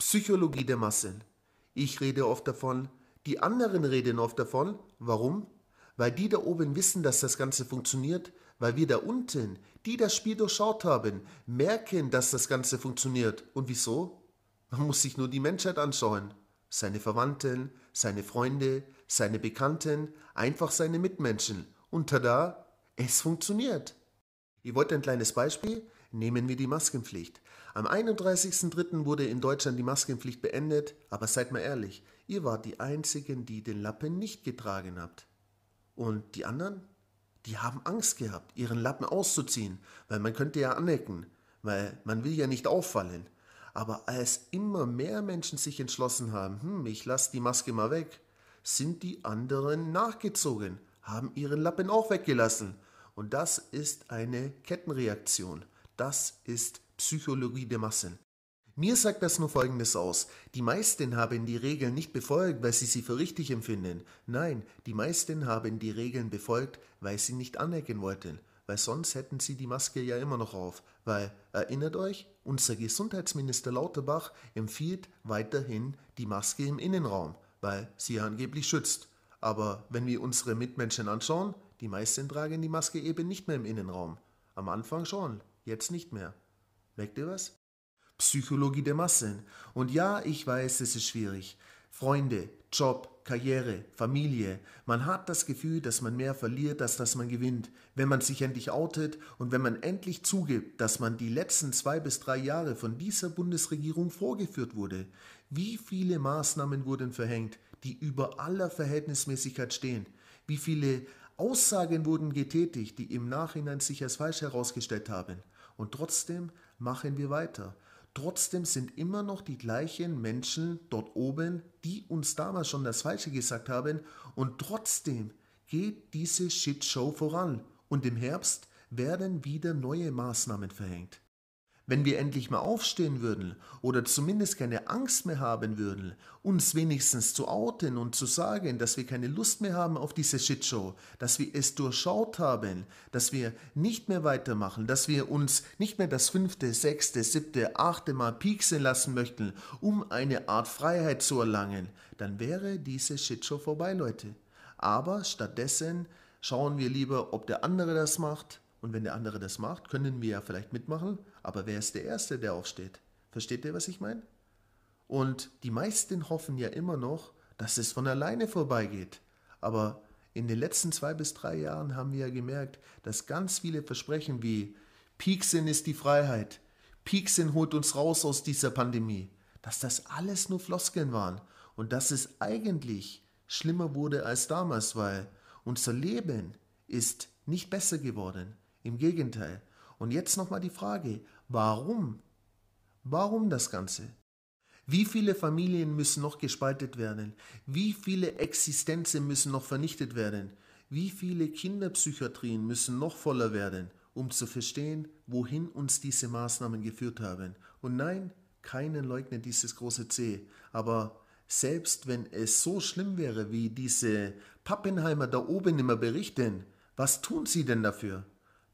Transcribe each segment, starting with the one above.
Psychologie der Massen. Ich rede oft davon, die anderen reden oft davon. Warum? Weil die da oben wissen, dass das Ganze funktioniert, weil wir da unten, die das Spiel durchschaut haben, merken, dass das Ganze funktioniert. Und wieso? Man muss sich nur die Menschheit anschauen. Seine Verwandten, seine Freunde, seine Bekannten, einfach seine Mitmenschen. Und tada, es funktioniert. Ihr wollt ein kleines Beispiel? Nehmen wir die Maskenpflicht. Am 31.03. wurde in Deutschland die Maskenpflicht beendet, aber seid mal ehrlich, ihr wart die Einzigen, die den Lappen nicht getragen habt. Und die anderen? Die haben Angst gehabt, ihren Lappen auszuziehen, weil man könnte ja anecken, weil man will ja nicht auffallen. Aber als immer mehr Menschen sich entschlossen haben, hm, ich lasse die Maske mal weg, sind die anderen nachgezogen, haben ihren Lappen auch weggelassen. Und das ist eine Kettenreaktion. Das ist Psychologie der Massen. Mir sagt das nur Folgendes aus. Die meisten haben die Regeln nicht befolgt, weil sie sie für richtig empfinden. Nein, die meisten haben die Regeln befolgt, weil sie nicht anerkennen wollten. Weil sonst hätten sie die Maske ja immer noch auf. Weil, erinnert euch, unser Gesundheitsminister Lauterbach empfiehlt weiterhin die Maske im Innenraum, weil sie ja angeblich schützt. Aber wenn wir unsere Mitmenschen anschauen, die meisten tragen die Maske eben nicht mehr im Innenraum. Am Anfang schon, Jetzt nicht mehr. Merkt ihr was? Psychologie der Massen. Und ja, ich weiß, es ist schwierig. Freunde, Job, Karriere, Familie. Man hat das Gefühl, dass man mehr verliert, als dass man gewinnt. Wenn man sich endlich outet und wenn man endlich zugibt, dass man die letzten zwei bis drei Jahre von dieser Bundesregierung vorgeführt wurde. Wie viele Maßnahmen wurden verhängt, die über aller Verhältnismäßigkeit stehen? Wie viele Aussagen wurden getätigt, die im Nachhinein sich als falsch herausgestellt haben. Und trotzdem machen wir weiter. Trotzdem sind immer noch die gleichen Menschen dort oben, die uns damals schon das Falsche gesagt haben. Und trotzdem geht diese Shitshow voran. Und im Herbst werden wieder neue Maßnahmen verhängt. Wenn wir endlich mal aufstehen würden oder zumindest keine Angst mehr haben würden, uns wenigstens zu outen und zu sagen, dass wir keine Lust mehr haben auf diese Shitshow, dass wir es durchschaut haben, dass wir nicht mehr weitermachen, dass wir uns nicht mehr das fünfte, sechste, siebte, achte Mal pieksen lassen möchten, um eine Art Freiheit zu erlangen, dann wäre diese Shitshow vorbei, Leute. Aber stattdessen schauen wir lieber, ob der andere das macht, und wenn der andere das macht, können wir ja vielleicht mitmachen, aber wer ist der Erste, der aufsteht? Versteht ihr, was ich meine? Und die meisten hoffen ja immer noch, dass es von alleine vorbeigeht. Aber in den letzten zwei bis drei Jahren haben wir ja gemerkt, dass ganz viele Versprechen wie Pieksen ist die Freiheit, Pieksen holt uns raus aus dieser Pandemie, dass das alles nur Floskeln waren und dass es eigentlich schlimmer wurde als damals, weil unser Leben ist nicht besser geworden. Im Gegenteil. Und jetzt nochmal die Frage, warum? Warum das Ganze? Wie viele Familien müssen noch gespaltet werden? Wie viele Existenzen müssen noch vernichtet werden? Wie viele Kinderpsychiatrien müssen noch voller werden, um zu verstehen, wohin uns diese Maßnahmen geführt haben? Und nein, keinen leugnet dieses große C. Aber selbst wenn es so schlimm wäre, wie diese Pappenheimer da oben immer berichten, was tun sie denn dafür?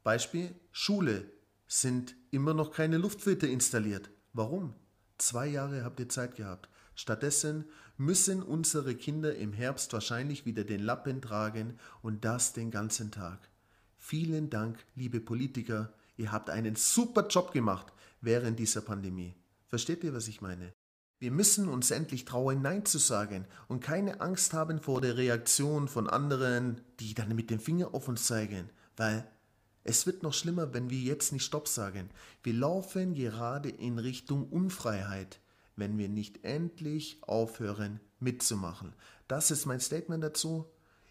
Beispiel Schule sind immer noch keine Luftfilter installiert. Warum? Zwei Jahre habt ihr Zeit gehabt. Stattdessen müssen unsere Kinder im Herbst wahrscheinlich wieder den Lappen tragen und das den ganzen Tag. Vielen Dank, liebe Politiker, ihr habt einen super Job gemacht während dieser Pandemie. Versteht ihr, was ich meine? Wir müssen uns endlich trauen, Nein zu sagen und keine Angst haben vor der Reaktion von anderen, die dann mit dem Finger auf uns zeigen, weil es wird noch schlimmer, wenn wir jetzt nicht Stopp sagen. Wir laufen gerade in Richtung Unfreiheit, wenn wir nicht endlich aufhören mitzumachen. Das ist mein Statement dazu.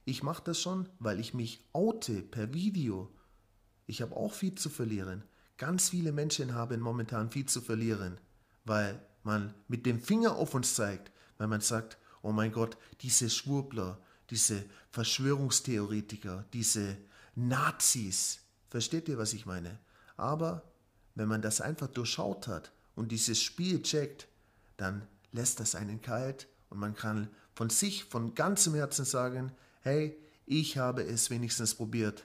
Ich mache das schon, weil ich mich oute per Video. Ich habe auch viel zu verlieren. Ganz viele Menschen haben momentan viel zu verlieren, weil man mit dem Finger auf uns zeigt, weil man sagt, oh mein Gott, diese Schwurbler, diese Verschwörungstheoretiker, diese Nazis, Versteht ihr, was ich meine? Aber wenn man das einfach durchschaut hat und dieses Spiel checkt, dann lässt das einen kalt und man kann von sich, von ganzem Herzen sagen, hey, ich habe es wenigstens probiert.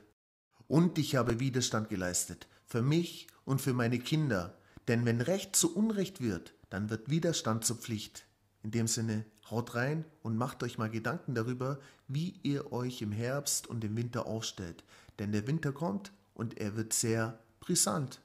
Und ich habe Widerstand geleistet, für mich und für meine Kinder. Denn wenn Recht zu Unrecht wird, dann wird Widerstand zur Pflicht. In dem Sinne, haut rein und macht euch mal Gedanken darüber, wie ihr euch im Herbst und im Winter aufstellt. Denn der Winter kommt und er wird sehr brisant.